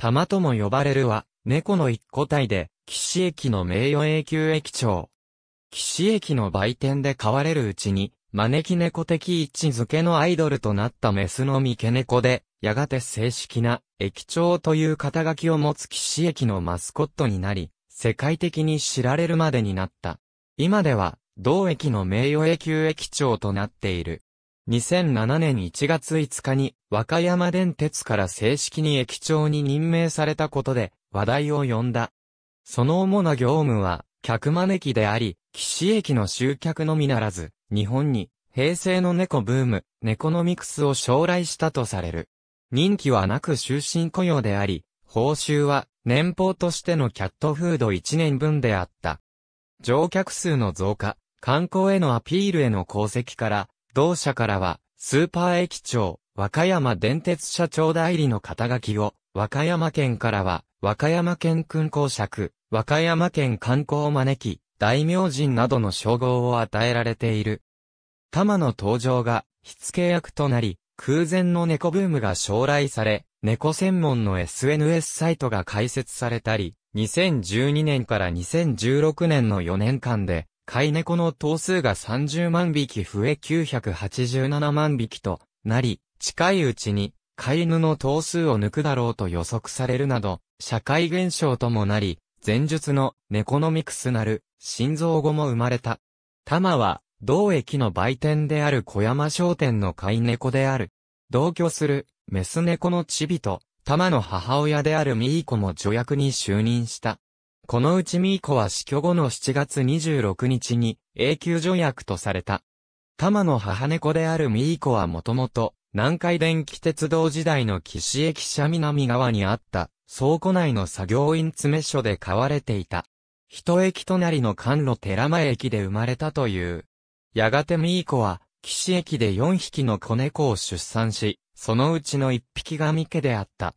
玉とも呼ばれるは、猫の一個体で、岸駅の名誉永久駅長。岸駅の売店で飼われるうちに、招き猫的位置づけのアイドルとなったメスの三毛猫で、やがて正式な駅長という肩書きを持つ岸駅のマスコットになり、世界的に知られるまでになった。今では、同駅の名誉永久駅長となっている。2007年1月5日に和歌山電鉄から正式に駅長に任命されたことで話題を呼んだ。その主な業務は客招きであり、岸駅の集客のみならず、日本に平成の猫ブーム、猫のノミクスを将来したとされる。任期はなく終身雇用であり、報酬は年俸としてのキャットフード1年分であった。乗客数の増加、観光へのアピールへの功績から、同社からは、スーパー駅長、和歌山電鉄社長代理の肩書きを、和歌山県からは、和歌山県勲公爵、和歌山県観光招き、大名人などの称号を与えられている。玉の登場が、火付け役となり、空前の猫ブームが将来され、猫専門の SNS サイトが開設されたり、2012年から2016年の4年間で、飼い猫の頭数が30万匹増え987万匹となり、近いうちに飼い犬の頭数を抜くだろうと予測されるなど、社会現象ともなり、前述のネコノミクスなる心臓後も生まれた。玉は、同駅の売店である小山商店の飼い猫である。同居する、メス猫のチビと、玉の母親であるミーコも助役に就任した。このうちミーコは死去後の7月26日に永久助役とされた。マの母猫であるミーコはもともと、南海電気鉄道時代の岸駅舎南側にあった倉庫内の作業員詰所で飼われていた。一駅隣の関路寺前駅で生まれたという。やがてミーコは、岸駅で4匹の子猫を出産し、そのうちの1匹がミケであった。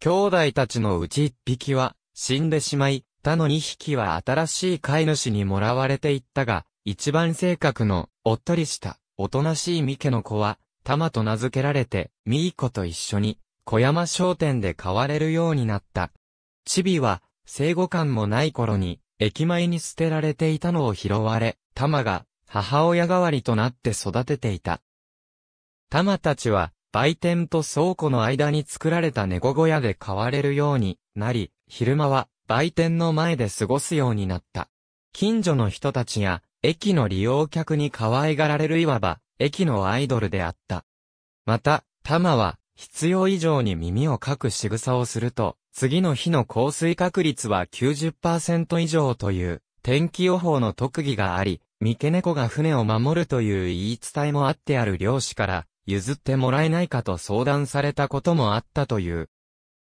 兄弟たちのうち1匹は、死んでしまい、ったの2匹は新しい飼い主にもらわれていったが、一番性格の、おっとりした、おとなしい三家の子は、玉と名付けられて、ミーコと一緒に、小山商店で飼われるようになった。チビは、生後感もない頃に、駅前に捨てられていたのを拾われ、玉が、母親代わりとなって育てていた。玉たちは、売店と倉庫の間に作られた猫小屋で飼われるようになり、昼間は売店の前で過ごすようになった。近所の人たちや、駅の利用客に可愛がられるいわば、駅のアイドルであった。また、タマは、必要以上に耳をかく仕草をすると、次の日の降水確率は90%以上という、天気予報の特技があり、三毛猫が船を守るという言い伝えもあってある漁師から、譲ってもらえないかと相談されたこともあったという。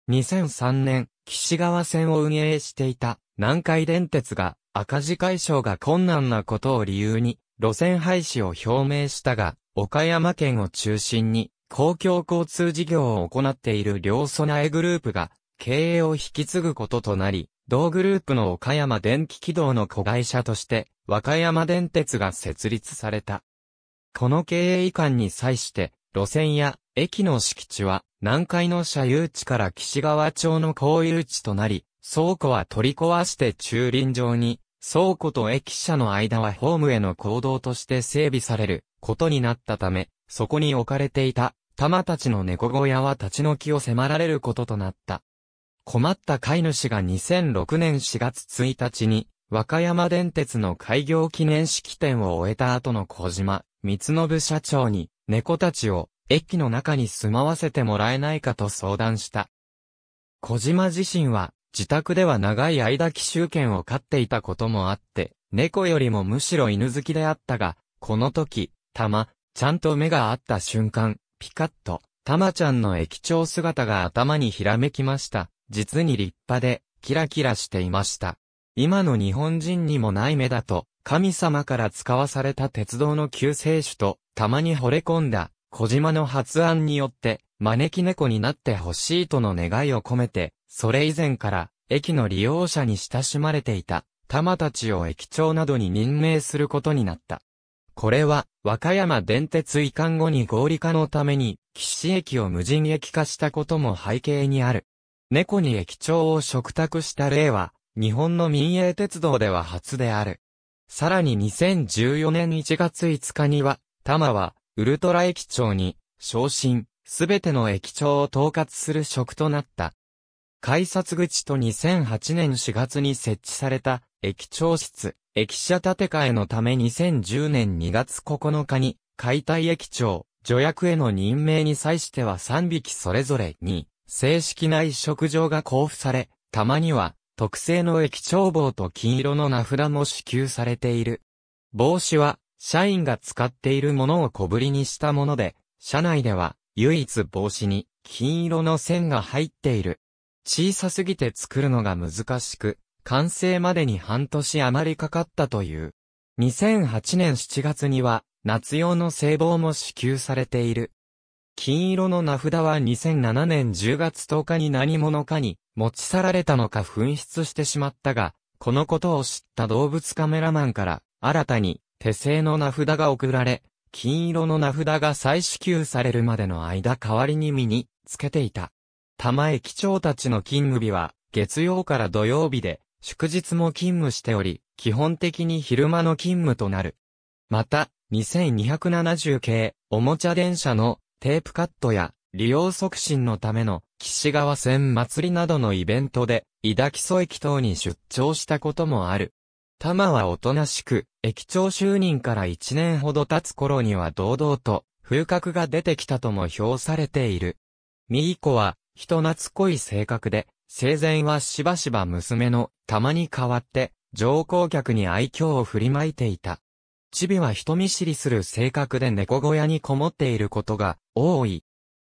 2003年、岸川線を運営していた南海電鉄が赤字解消が困難なことを理由に路線廃止を表明したが、岡山県を中心に公共交通事業を行っている両ソナエグループが経営を引き継ぐこととなり、同グループの岡山電気軌道の子会社として和歌山電鉄が設立された。この経営移管に際して路線や駅の敷地は南海の社有地から岸川町の公有地となり、倉庫は取り壊して駐輪場に、倉庫と駅舎の間はホームへの行動として整備されることになったため、そこに置かれていた玉たちの猫小屋は立ち退きを迫られることとなった。困った飼い主が2006年4月1日に、和歌山電鉄の開業記念式典を終えた後の小島、三信社長に、猫たちを、駅の中に住まわせてもらえないかと相談した。小島自身は、自宅では長い間奇襲犬を飼っていたこともあって、猫よりもむしろ犬好きであったが、この時、たま、ちゃんと目が合った瞬間、ピカッと、たまちゃんの駅長姿が頭にひらめきました。実に立派で、キラキラしていました。今の日本人にもない目だと、神様から使わされた鉄道の救世主と、たまに惚れ込んだ、小島の発案によって、招き猫になってほしいとの願いを込めて、それ以前から、駅の利用者に親しまれていた、玉たちを駅長などに任命することになった。これは、和歌山電鉄移管後に合理化のために、岸駅を無人駅化したことも背景にある。猫に駅長を嘱託した例は、日本の民営鉄道では初である。さらに2014年1月5日には、玉は、ウルトラ駅長に、昇進、すべての駅長を統括する職となった。改札口と2008年4月に設置された、駅長室、駅舎建て替えのため2010年2月9日に、解体駅長、助役への任命に際しては3匹それぞれに、正式な一植状が交付され、たまには、特製の駅長帽と金色の名札も支給されている。帽子は、社員が使っているものを小ぶりにしたもので、社内では唯一帽子に金色の線が入っている。小さすぎて作るのが難しく、完成までに半年余りかかったという。2008年7月には、夏用の製帽も支給されている。金色の名札は2007年10月10日に何者かに持ち去られたのか紛失してしまったが、このことを知った動物カメラマンから新たに手製の名札が送られ、金色の名札が再支給されるまでの間代わりに身につけていた。玉駅長たちの勤務日は月曜から土曜日で祝日も勤務しており、基本的に昼間の勤務となる。また、2270系おもちゃ電車のテープカットや利用促進のための岸川線祭りなどのイベントで、井田木曽駅等に出張したこともある。玉はおとなしく、駅長就任から1年ほど経つ頃には堂々と、風格が出てきたとも評されている。三井子は、人懐っこい性格で、生前はしばしば娘の、玉に代わって、乗降客に愛嬌を振りまいていた。チビは人見知りする性格で猫小屋にこもっていることが多い。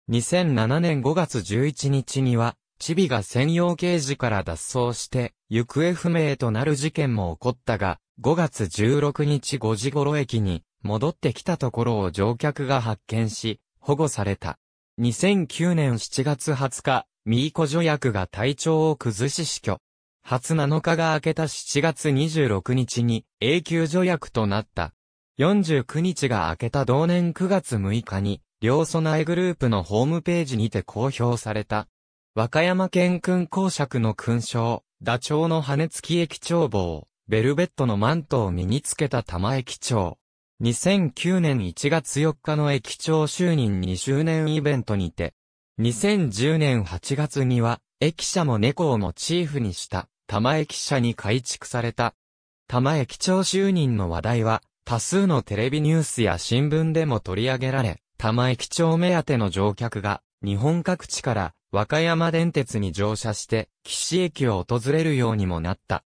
2007年5月11日にはチビが専用刑事から脱走して、行方不明となる事件も起こったが、5月16日5時頃駅に戻ってきたところを乗客が発見し、保護された。2009年7月20日、ミーコ助役が体調を崩し死去。初7日が明けた7月26日に永久助役となった。49日が明けた同年9月6日に、両備えグループのホームページにて公表された。和歌山県君公爵の勲章、ダチョウの羽付き駅長帽、ベルベットのマントを身につけた玉駅長。2009年1月4日の駅長就任2周年イベントにて、2010年8月には、駅舎も猫をモチーフにした、玉駅舎に改築された。玉駅長就任の話題は、多数のテレビニュースや新聞でも取り上げられ、玉駅長目当ての乗客が、日本各地から和歌山電鉄に乗車して、岸駅を訪れるようにもなった。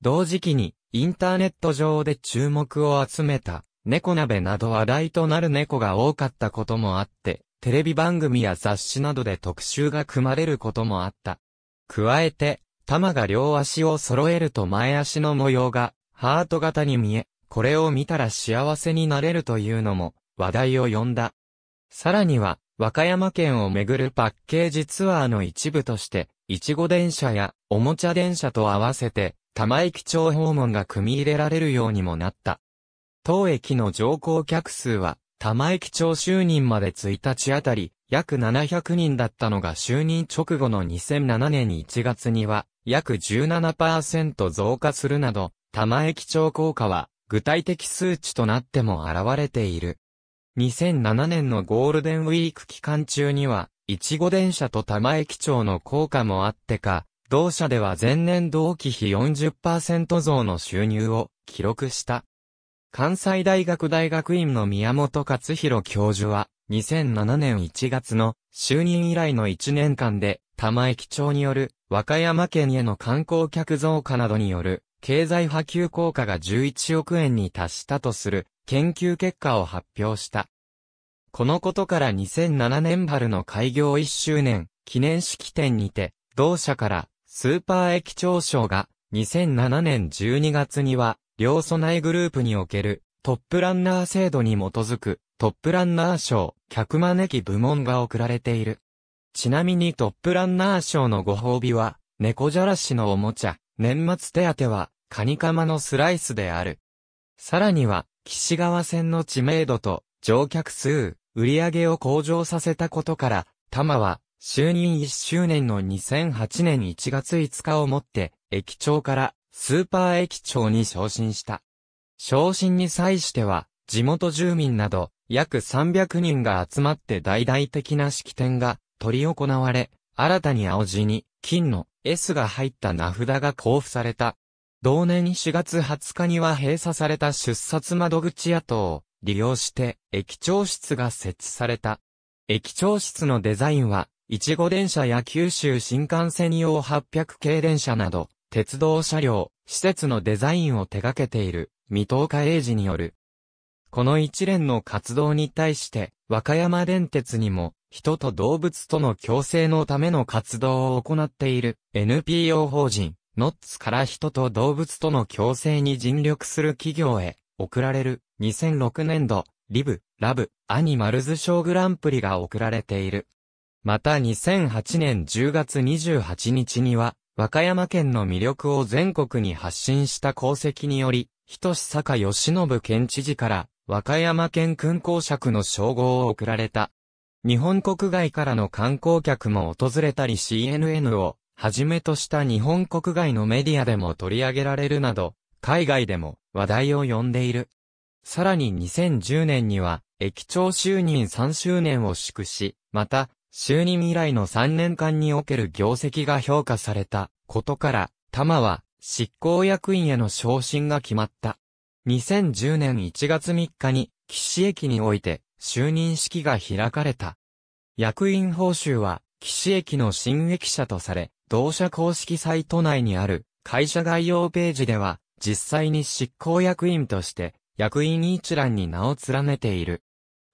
同時期に、インターネット上で注目を集めた、猫鍋など話題となる猫が多かったこともあって、テレビ番組や雑誌などで特集が組まれることもあった。加えて、玉が両足を揃えると前足の模様が、ハート型に見え、これを見たら幸せになれるというのも、話題を呼んだ。さらには、和歌山県をめぐるパッケージツアーの一部として、いちご電車やおもちゃ電車と合わせて、玉駅町訪問が組み入れられるようにもなった。当駅の乗降客数は、玉駅町就任まで1日あたり、約700人だったのが就任直後の2007年1月には、約17%増加するなど、玉駅町効果は、具体的数値となっても現れている。2007年のゴールデンウィーク期間中には、ちご電車と玉駅長の効果もあってか、同社では前年同期比40%増の収入を記録した。関西大学大学院の宮本勝弘教授は、2007年1月の就任以来の1年間で、玉駅長による和歌山県への観光客増加などによる経済波及効果が11億円に達したとする研究結果を発表した。このことから2007年春の開業1周年記念式典にて、同社からスーパー駅長賞が2007年12月には、両素内グループにおけるトップランナー制度に基づくトップランナー賞客招き部門が贈られている。ちなみにトップランナー賞のご褒美は、猫じゃらしのおもちゃ、年末手当は、カニカマのスライスである。さらには、岸川線の知名度と乗客数、売上を向上させたことから、玉は、就任1周年の2008年1月5日をもって、駅長からスーパー駅長に昇進した。昇進に際しては、地元住民など、約300人が集まって大々的な式典が取り行われ、新たに青地に金の S が入った名札が交付された。同年4月20日には閉鎖された出殺窓口跡を利用して駅長室が設置された。駅長室のデザインは、いちご電車や九州新幹線用800系電車など、鉄道車両、施設のデザインを手掛けている、未東家英治による。この一連の活動に対して、和歌山電鉄にも、人と動物との共生のための活動を行っている NPO 法人、ノッツから人と動物との共生に尽力する企業へ贈られる2006年度リブ、ラブ、アニマルズ賞グランプリが贈られている。また2008年10月28日には和歌山県の魅力を全国に発信した功績により、人志坂義信県知事から和歌山県勲功爵の称号を贈られた。日本国外からの観光客も訪れたり CNN をはじめとした日本国外のメディアでも取り上げられるなど、海外でも話題を呼んでいる。さらに2010年には、駅長就任3周年を祝し、また、就任以来の3年間における業績が評価されたことから、多摩は執行役員への昇進が決まった。2010年1月3日に、岸駅において就任式が開かれた。役員報酬は、岸駅の新駅舎とされ、同社公式サイト内にある会社概要ページでは、実際に執行役員として、役員一覧に名を連ねている。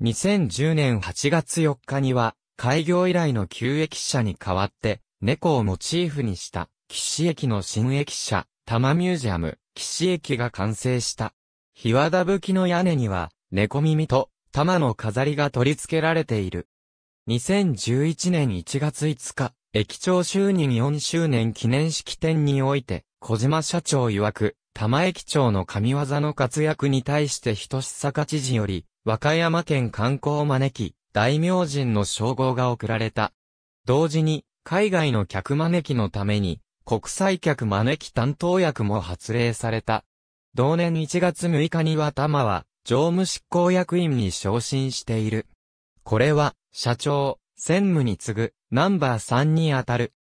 2010年8月4日には、開業以来の旧駅舎に代わって、猫をモチーフにした、岸駅の新駅舎、多摩ミュージアム、岸駅が完成した。日和田吹きの屋根には、猫耳と、玉の飾りが取り付けられている。2011年1月5日、駅長就任4周年記念式典において、小島社長曰く、玉駅長の神業の活躍に対して人坂知事より、和歌山県観光を招き、大名人の称号が贈られた。同時に、海外の客招きのために、国際客招き担当役も発令された。同年1月6日には玉は、常務執行役員に昇進している。これは、社長、専務に次ぐ、ナンバー3に当たる。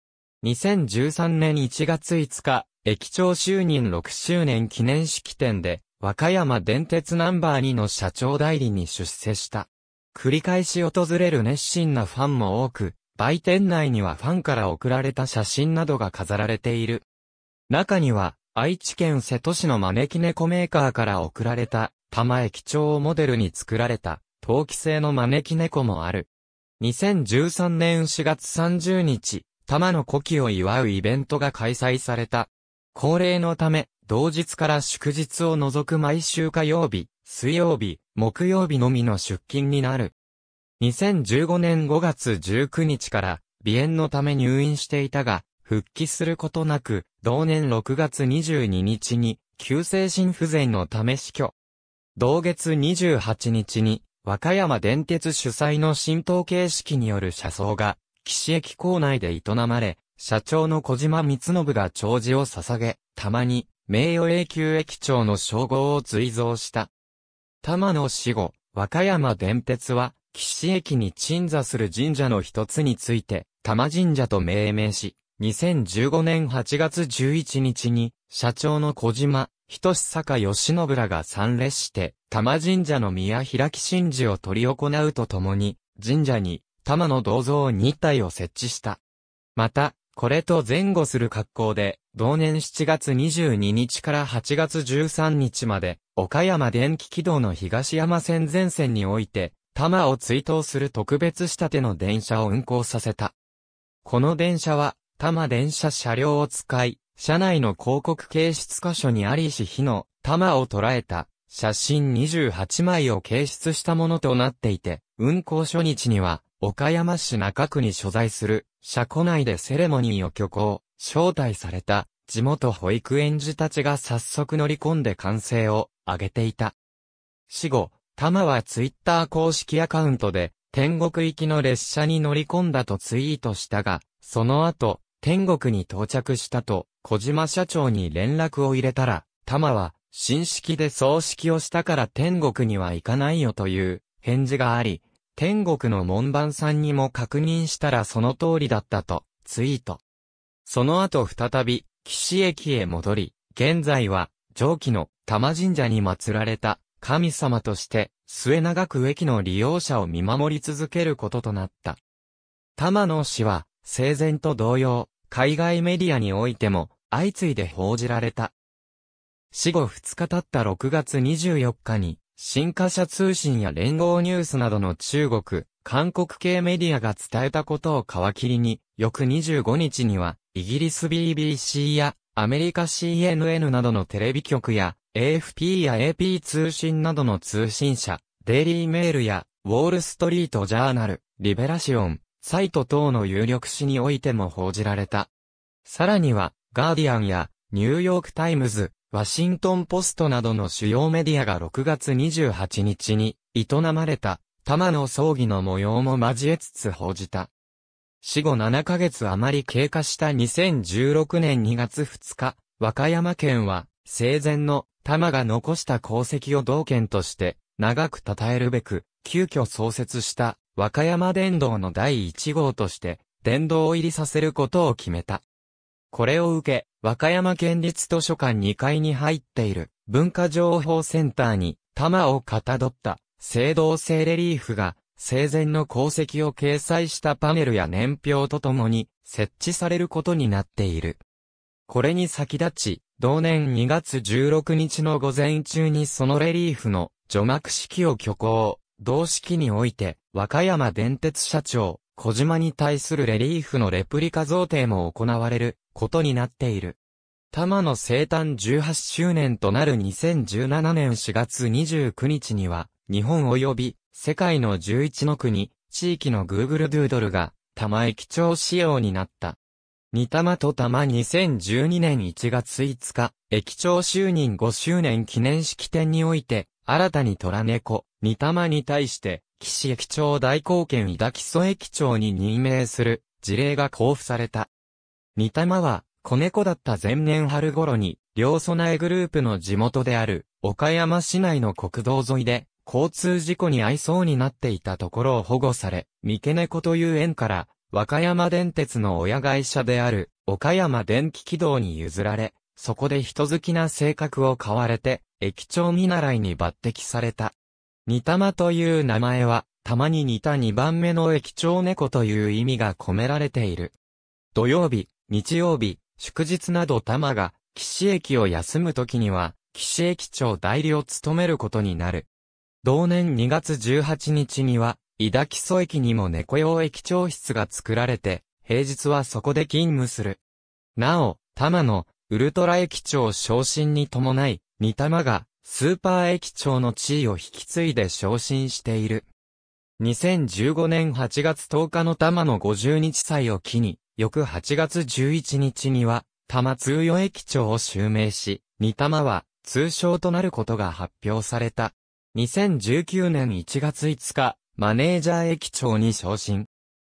2013年1月5日、駅長就任6周年記念式典で、和歌山電鉄ナンバー2の社長代理に出世した。繰り返し訪れる熱心なファンも多く、売店内にはファンから送られた写真などが飾られている。中には、愛知県瀬戸市の招き猫メーカーから送られた、玉駅長をモデルに作られた、陶器製の招き猫もある。2013年4月30日、玉の古希を祝うイベントが開催された。恒例のため、同日から祝日を除く毎週火曜日、水曜日、木曜日のみの出勤になる。2015年5月19日から、鼻炎のため入院していたが、復帰することなく、同年6月22日に、急性心不全のため死去。同月28日に、和歌山電鉄主催の浸透形式による車窓が、岸駅構内で営まれ、社長の小島光信が長寿を捧げ、たまに、名誉永久駅長の称号を追贈した。玉の死後、和歌山電鉄は、岸駅に鎮座する神社の一つについて、玉神社と命名し、2015年8月11日に、社長の小島、人坂義信らが参列して、玉神社の宮開き神事を取り行うとともに、神社に玉の銅像2体を設置した。また、これと前後する格好で、同年7月22日から8月13日まで、岡山電気軌道の東山線前線において、玉を追悼する特別仕立ての電車を運行させた。この電車は、多摩電車車両を使い、社内の広告掲出箇所にアリ氏火の玉を捉えた写真28枚を掲出したものとなっていて、運行初日には、岡山市中区に所在する、車庫内でセレモニーを挙行、招待された、地元保育園児たちが早速乗り込んで歓声を上げていた。死後、玉はツイッター公式アカウントで、天国行きの列車に乗り込んだとツイートしたが、その後、天国に到着したと、小島社長に連絡を入れたら、玉は、新式で葬式をしたから天国には行かないよという返事があり、天国の門番さんにも確認したらその通りだったと、ツイート。その後再び、岸駅へ戻り、現在は、上記の玉神社に祀られた神様として、末永く駅の利用者を見守り続けることとなった。玉の氏は、生前と同様、海外メディアにおいても、相次いで報じられた。死後2日経った6月24日に、新華社通信や連合ニュースなどの中国、韓国系メディアが伝えたことを皮切りに、翌25日には、イギリス BBC やアメリカ CNN などのテレビ局や、AFP や AP 通信などの通信社、デイリーメールや、ウォールストリートジャーナル、リベラシオン、サイト等の有力紙においても報じられた。さらには、ガーディアンや、ニューヨークタイムズ、ワシントンポストなどの主要メディアが6月28日に営まれた、玉の葬儀の模様も交えつつ報じた。死後7ヶ月余り経過した2016年2月2日、和歌山県は、生前の玉が残した功績を同県として、長く称えるべく、急遽創設した和歌山電動の第1号として、殿堂入りさせることを決めた。これを受け、和歌山県立図書館2階に入っている文化情報センターに玉をかたどった青銅製レリーフが生前の功績を掲載したパネルや年表とともに設置されることになっている。これに先立ち、同年2月16日の午前中にそのレリーフの除幕式を挙行、同式において和歌山電鉄社長、小島に対するレリーフのレプリカ贈呈も行われることになっている。玉の生誕18周年となる2017年4月29日には、日本及び世界の11の国、地域の Google Doodle が、玉駅長仕様になった。二玉と玉2012年1月5日、駅長就任5周年記念式典において、新たに虎猫、二玉に対して、岸駅長代行権伊田基礎駅長に任命する事例が交付された。御霊は、子猫だった前年春頃に、両備えグループの地元である、岡山市内の国道沿いで、交通事故に遭いそうになっていたところを保護され、三毛猫という縁から、和歌山電鉄の親会社である、岡山電気軌道に譲られ、そこで人好きな性格を買われて、駅長見習いに抜擢された。タマという名前は、たまに似た二番目の駅長猫という意味が込められている。土曜日、日曜日、祝日など玉が、岸駅を休む時には、岸駅長代理を務めることになる。同年2月18日には、井田木曽駅にも猫用駅長室が作られて、平日はそこで勤務する。なお、玉の、ウルトラ駅長昇進に伴い、二玉が、スーパー駅長の地位を引き継いで昇進している。2015年8月10日の玉の50日祭を機に、翌8月11日には、多摩通予駅長を襲名し、二玉は通称となることが発表された。2019年1月5日、マネージャー駅長に昇進。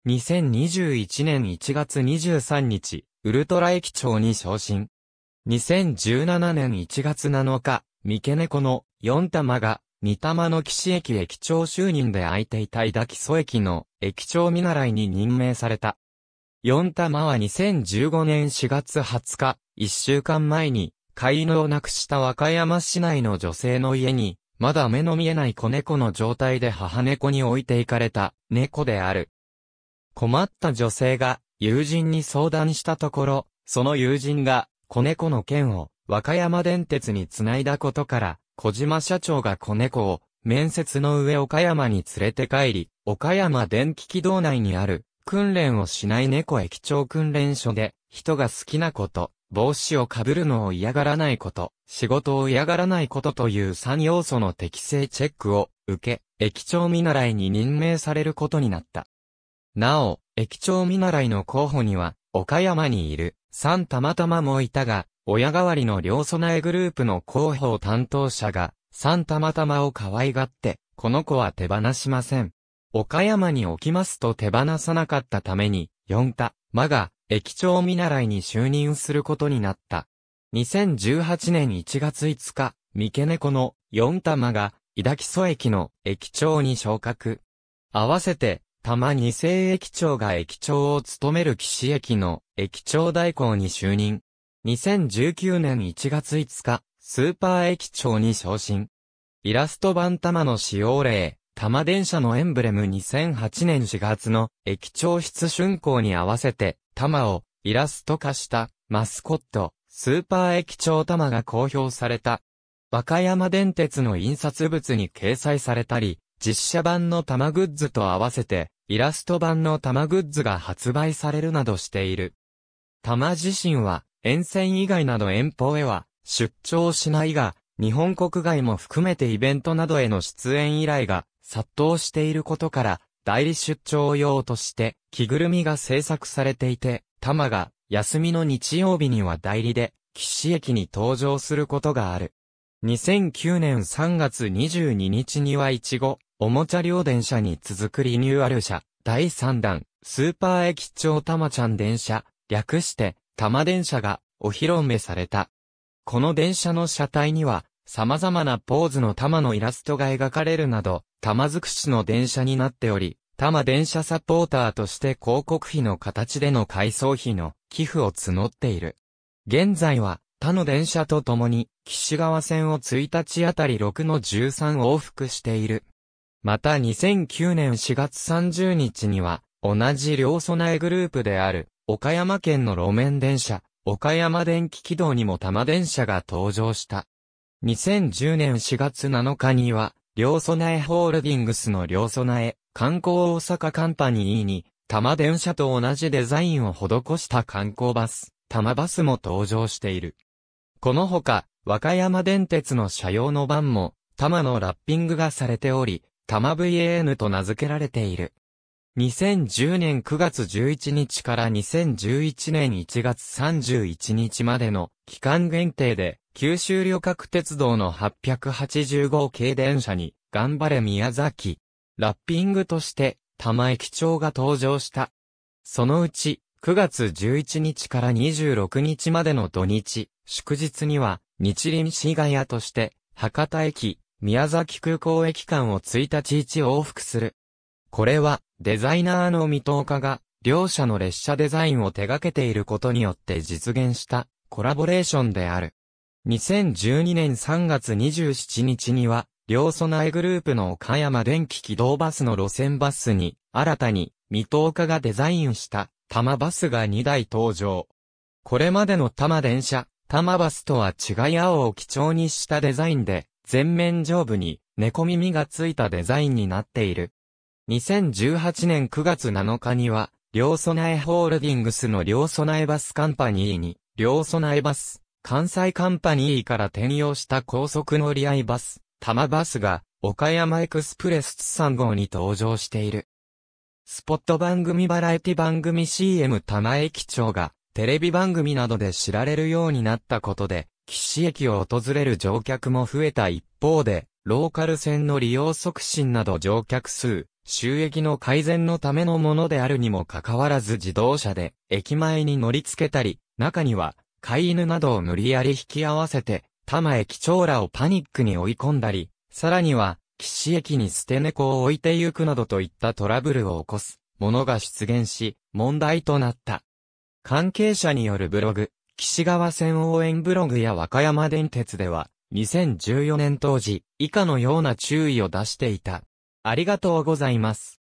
2021年1月23日、ウルトラ駅長に昇進。2017年1月7日、三毛猫の四玉が、二玉の騎士駅駅長就任で空いていた井田木祖駅の駅長見習いに任命された。4玉は2015年4月20日、1週間前に、飼い犬を亡くした和歌山市内の女性の家に、まだ目の見えない子猫の状態で母猫に置いていかれた猫である。困った女性が友人に相談したところ、その友人が子猫の件を和歌山電鉄につないだことから、小島社長が子猫を面接の上岡山に連れて帰り、岡山電気軌道内にある訓練をしない猫駅長訓練所で、人が好きなこと、帽子をかぶるのを嫌がらないこと、仕事を嫌がらないことという3要素の適正チェックを受け、駅長見習いに任命されることになった。なお、駅長見習いの候補には、岡山にいる、三たまたまもいたが、親代わりの両備えグループの広報担当者が、三たまたまを可愛がって、この子は手放しません。岡山に置きますと手放さなかったために、四田、間が、駅長見習いに就任することになった。2018年1月5日、三毛猫の四田間が、井田木曽駅の駅長に昇格。合わせて、玉二世駅長が駅長を務める岸駅の駅長代行に就任。2019年1月5日、スーパー駅長に昇進。イラスト版玉の使用例。玉電車のエンブレム2008年4月の駅長室春工に合わせて、玉をイラスト化したマスコット、スーパー駅長玉が公表された。和歌山電鉄の印刷物に掲載されたり、実写版の玉グッズと合わせて、イラスト版の玉グッズが発売されるなどしている。玉自身は、沿線以外など遠方へは、出張しないが、日本国外も含めてイベントなどへの出演依頼が殺到していることから、代理出張用として着ぐるみが制作されていて、玉が休みの日曜日には代理で、岸駅に登場することがある。2009年3月22日にはいちご、おもちゃ両電車に続くリニューアル車、第3弾、スーパー駅長玉ちゃん電車、略して、玉電車がお披露目された。この電車の車体には、様々なポーズの玉のイラストが描かれるなど、玉尽くしの電車になっており、玉電車サポーターとして広告費の形での改装費の寄付を募っている。現在は、他の電車と共に、岸川線を1日あたり6の13往復している。また2009年4月30日には、同じ両備えグループである、岡山県の路面電車、岡山電気軌道にも玉電車が登場した。2010年4月7日には、両備えホールディングスの両備え、観光大阪カンパニーに、多摩電車と同じデザインを施した観光バス、多摩バスも登場している。このほか、和歌山電鉄の車用のンも、多摩のラッピングがされており、多摩 VAN と名付けられている。2010年9月11日から2011年1月31日までの期間限定で、九州旅客鉄道の885系電車に、頑張れ宮崎。ラッピングとして、玉駅長が登場した。そのうち、9月11日から26日までの土日、祝日には、日輪市ヶ谷として、博多駅、宮崎空港駅間を1日1往復する。これは、デザイナーの水戸家が、両社の列車デザインを手掛けていることによって実現した、コラボレーションである。2012年3月27日には、両備えグループの岡山電気軌道バスの路線バスに、新たに、未投下がデザインした、多摩バスが2台登場。これまでの多摩電車、多摩バスとは違い青を基調にしたデザインで、全面上部に猫耳がついたデザインになっている。2018年9月7日には、両備えホールディングスの両備えバスカンパニーに、両備えバス、関西カンパニーから転用した高速乗り合いバス、玉バスが、岡山エクスプレス3号に登場している。スポット番組バラエティ番組 CM 玉駅長が、テレビ番組などで知られるようになったことで、岸駅を訪れる乗客も増えた一方で、ローカル線の利用促進など乗客数、収益の改善のためのものであるにもかかわらず自動車で駅前に乗り付けたり、中には飼い犬などを無理やり引き合わせて、多摩駅長らをパニックに追い込んだり、さらには、岸駅に捨て猫を置いてゆくなどといったトラブルを起こす、ものが出現し、問題となった。関係者によるブログ、岸川線応援ブログや和歌山電鉄では、2014年当時、以下のような注意を出していた。ありがとうございます。